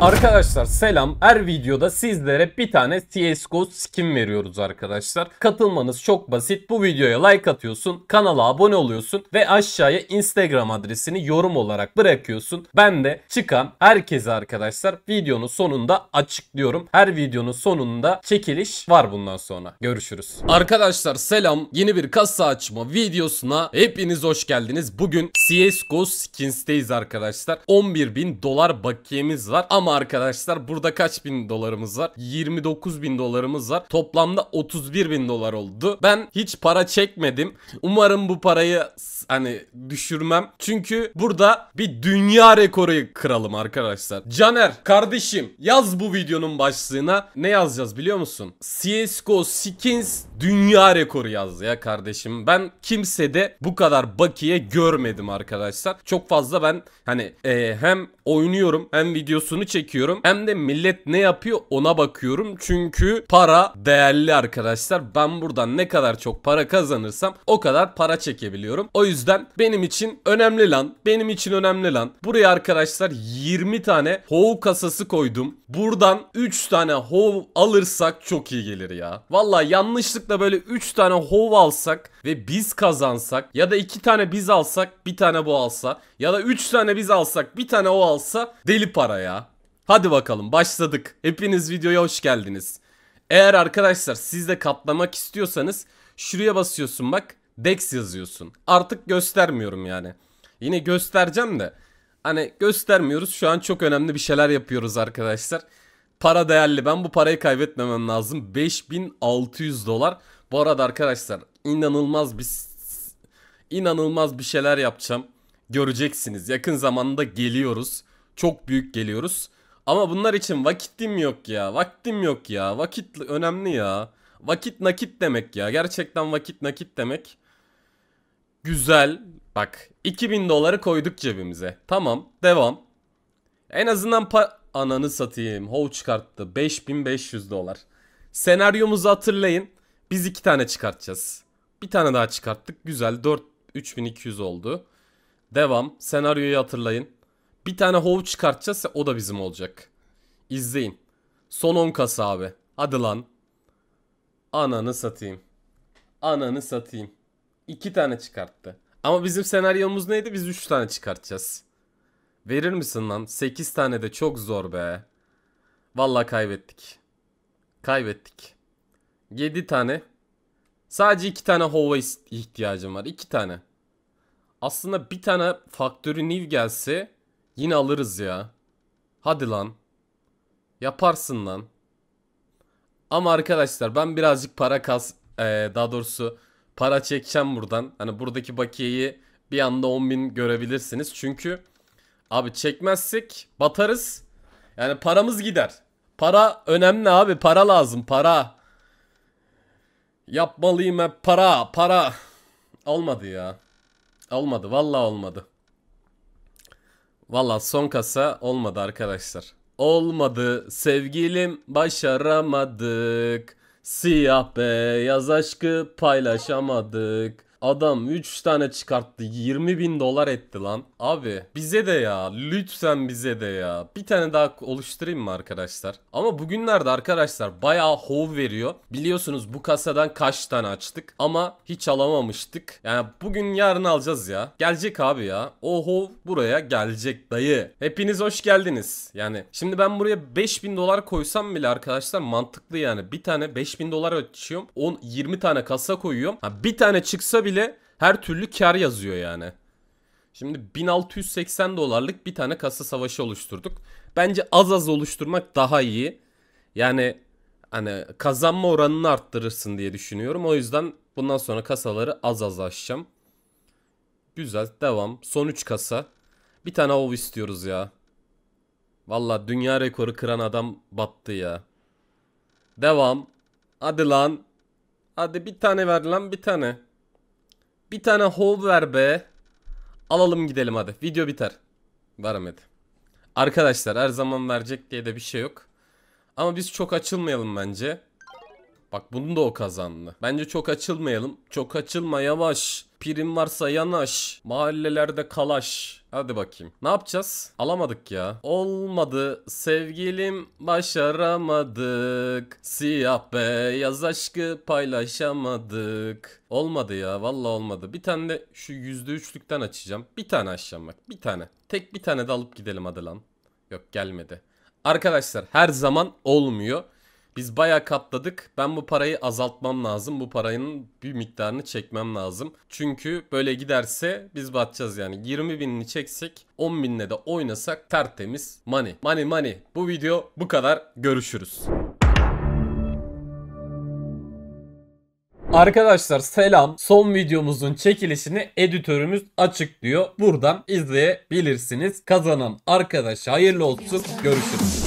Arkadaşlar selam. Her videoda sizlere bir tane CSGO skin veriyoruz arkadaşlar. Katılmanız çok basit. Bu videoya like atıyorsun, kanala abone oluyorsun ve aşağıya Instagram adresini yorum olarak bırakıyorsun. Ben de çıkan herkese arkadaşlar videonun sonunda açıklıyorum. Her videonun sonunda çekiliş var bundan sonra. Görüşürüz. Arkadaşlar selam. Yeni bir kasa açma videosuna hepiniz hoş geldiniz. Bugün CSGO skins'teyiz arkadaşlar. 11.000 dolar bakiyemiz var ama ama arkadaşlar burada kaç bin dolarımız var? 29 bin dolarımız var. Toplamda 31 bin dolar oldu. Ben hiç para çekmedim. Umarım bu parayı hani düşürmem. Çünkü burada bir dünya rekoru kıralım arkadaşlar. Caner kardeşim yaz bu videonun başlığına. Ne yazacağız biliyor musun? CSGO Skins dünya rekoru yaz ya kardeşim. Ben kimsede bu kadar bakiye görmedim arkadaşlar. Çok fazla ben hani e, hem oynuyorum hem videosunu çekiyorum hem de millet ne yapıyor ona bakıyorum. Çünkü para değerli arkadaşlar. Ben buradan ne kadar çok para kazanırsam o kadar para çekebiliyorum. O yüzden benim için önemli lan. Benim için önemli lan. Buraya arkadaşlar 20 tane hov kasası koydum. Buradan 3 tane hov alırsak çok iyi gelir ya. Valla yanlışlıkla böyle 3 tane hov alsak ve biz kazansak ya da 2 tane biz alsak bir tane bu alsa ya da 3 tane biz alsak bir tane o alsa deli para ya. Hadi bakalım başladık. Hepiniz videoya hoş geldiniz. Eğer arkadaşlar siz de katlamak istiyorsanız şuraya basıyorsun bak Dex yazıyorsun. Artık göstermiyorum yani. Yine göstereceğim de hani göstermiyoruz şu an çok önemli bir şeyler yapıyoruz arkadaşlar. Para değerli ben bu parayı kaybetmemem lazım. 5600 dolar. Bu arada arkadaşlar inanılmaz bir inanılmaz bir şeyler yapacağım. Göreceksiniz yakın zamanda geliyoruz. Çok büyük geliyoruz. Ama bunlar için vaktim yok ya. Vaktim yok ya. Vakit önemli ya. Vakit nakit demek ya. Gerçekten vakit nakit demek. Güzel. Bak 2000 doları koyduk cebimize. Tamam devam. En azından pa... Ananı satayım. Hov çıkarttı. 5500 dolar. Senaryomuzu hatırlayın. Biz iki tane çıkartacağız. Bir tane daha çıkarttık. Güzel. 4 3200 oldu. Devam. Senaryoyu hatırlayın. Bir tane hov çıkartacağız ya o da bizim olacak. İzleyin. Son 10 kasa abi. Hadi lan. Ananı satayım. Ananı satayım. 2 tane çıkarttı. Ama bizim senaryomuz neydi? Biz 3 tane çıkartacağız. Verir misin lan? 8 tane de çok zor be. Vallahi kaybettik. Kaybettik. 7 tane. Sadece 2 tane hova ihtiyacım var. 2 tane. Aslında bir tane faktörü new gelse Yine alırız ya. Hadi lan. Yaparsın lan. Ama arkadaşlar ben birazcık para kas... Ee, daha doğrusu para çekeceğim buradan. Hani buradaki bakiyeyi bir anda 10.000 görebilirsiniz. Çünkü abi çekmezsek batarız. Yani paramız gider. Para önemli abi. Para lazım. Para. Yapmalıyım hep para. Para. Olmadı ya. Olmadı. Vallahi olmadı. Valla son kasa olmadı arkadaşlar. Olmadı sevgilim başaramadık. Siyah beyaz aşkı paylaşamadık. Adam 3 tane çıkarttı 20 bin dolar etti lan. Abi bize de ya lütfen bize de ya. Bir tane daha oluşturayım mı arkadaşlar? Ama bugünlerde arkadaşlar bayağı hov veriyor. Biliyorsunuz bu kasadan kaç tane açtık ama hiç alamamıştık. Yani bugün yarın alacağız ya. Gelecek abi ya. O hov buraya gelecek dayı. Hepiniz hoş geldiniz. Yani şimdi ben buraya bin dolar koysam bile arkadaşlar mantıklı yani. Bir tane bin dolar açıyorum. 10 20 tane kasa koyuyorum. Ha bir tane çıksa bile bile her türlü kar yazıyor yani. Şimdi 1680 dolarlık bir tane kasa savaşı oluşturduk. Bence az az oluşturmak daha iyi. Yani hani kazanma oranını arttırırsın diye düşünüyorum. O yüzden bundan sonra kasaları az az açacağım. Güzel devam. Son 3 kasa. Bir tane ov istiyoruz ya. Valla dünya rekoru kıran adam battı ya. Devam. Hadi lan. Hadi bir tane ver lan bir tane. Bir tane hov ver be. Alalım gidelim hadi. Video biter. Vermedi. Arkadaşlar her zaman verecek diye de bir şey yok. Ama biz çok açılmayalım bence. Bak bunu da o kazandı. Bence çok açılmayalım. Çok açılma yavaş. Prim varsa yanaş. Mahallelerde kalaş. Hadi bakayım. Ne yapacağız? Alamadık ya. Olmadı. Sevgilim başaramadık. Siyah beyaz aşkı paylaşamadık. Olmadı ya. Valla olmadı. Bir tane de şu yüzde üçlükten açacağım. Bir tane açacağım bak. Bir tane. Tek bir tane de alıp gidelim hadi lan. Yok gelmedi. Arkadaşlar her zaman olmuyor. Biz baya katladık. Ben bu parayı azaltmam lazım. Bu paranın bir miktarını çekmem lazım. Çünkü böyle giderse biz batacağız yani. 20 binini çeksek 10 binle de oynasak tertemiz money. Money money. Bu video bu kadar. Görüşürüz. Arkadaşlar selam. Son videomuzun çekilişini editörümüz açıklıyor. Buradan izleyebilirsiniz. Kazanan arkadaş hayırlı olsun. Görüşürüz.